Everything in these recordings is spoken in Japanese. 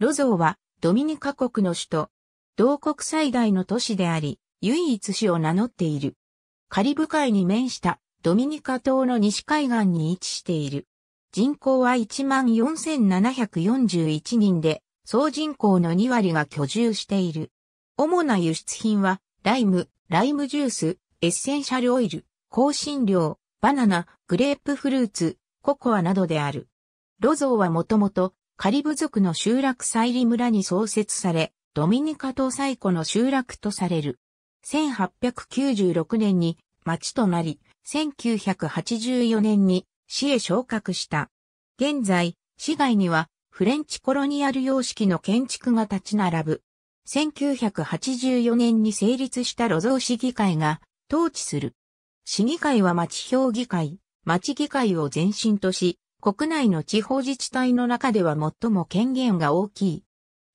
ロゾーはドミニカ国の首都、同国最大の都市であり、唯一市を名乗っている。カリブ海に面したドミニカ島の西海岸に位置している。人口は14,741人で、総人口の2割が居住している。主な輸出品は、ライム、ライムジュース、エッセンシャルオイル、香辛料、バナナ、グレープフルーツ、ココアなどである。ロゾーはもともとカリブ族の集落サイリ村に創設され、ドミニカ島最古の集落とされる。1896年に町となり、1984年に市へ昇格した。現在、市外にはフレンチコロニアル様式の建築が立ち並ぶ。1984年に成立した路蔵市議会が統治する。市議会は町評議会、町議会を前身とし、国内の地方自治体の中では最も権限が大きい。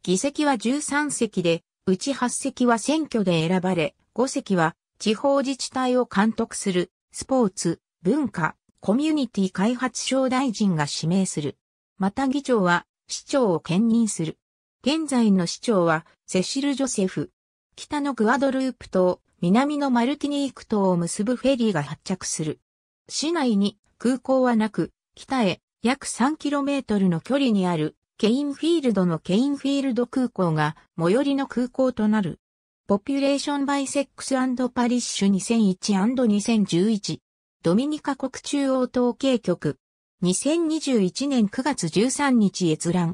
議席は13席で、うち8席は選挙で選ばれ、5席は地方自治体を監督するスポーツ、文化、コミュニティ開発省大臣が指名する。また議長は市長を兼任する。現在の市長はセシル・ジョセフ。北のグアドループ島、南のマルティニーク島を結ぶフェリーが発着する。市内に空港はなく、北へ約 3km の距離にあるケインフィールドのケインフィールド空港が最寄りの空港となる。ポピュレーションバイセックスパリッシュ 2001&2011 ドミニカ国中央統計局2021年9月13日閲覧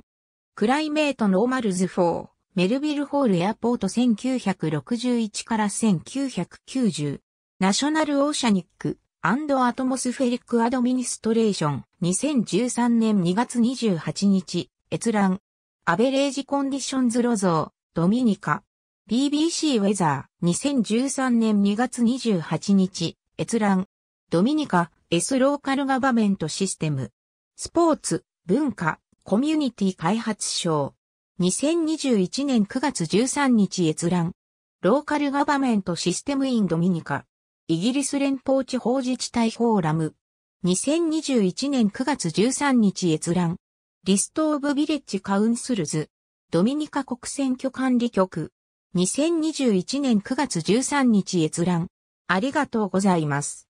クライメートノーマルズ4メルビルホールエアポート1961から1990ナショナルオーシャニックアトモスフェリックアドミニストレーション2013年2月28日閲覧アベレージコンディションズロゾードミニカ BBC ウェザー2013年2月28日閲覧ドミニカ S ローカルガバメントシステムスポーツ文化コミュニティ開発省2021年9月13日閲覧ローカルガバメントシステムインドミニカイギリス連邦地方自治体フォーラム。2021年9月13日閲覧。リスト・オブ・ビレッジ・カウンスルズ。ドミニカ国選挙管理局。2021年9月13日閲覧。ありがとうございます。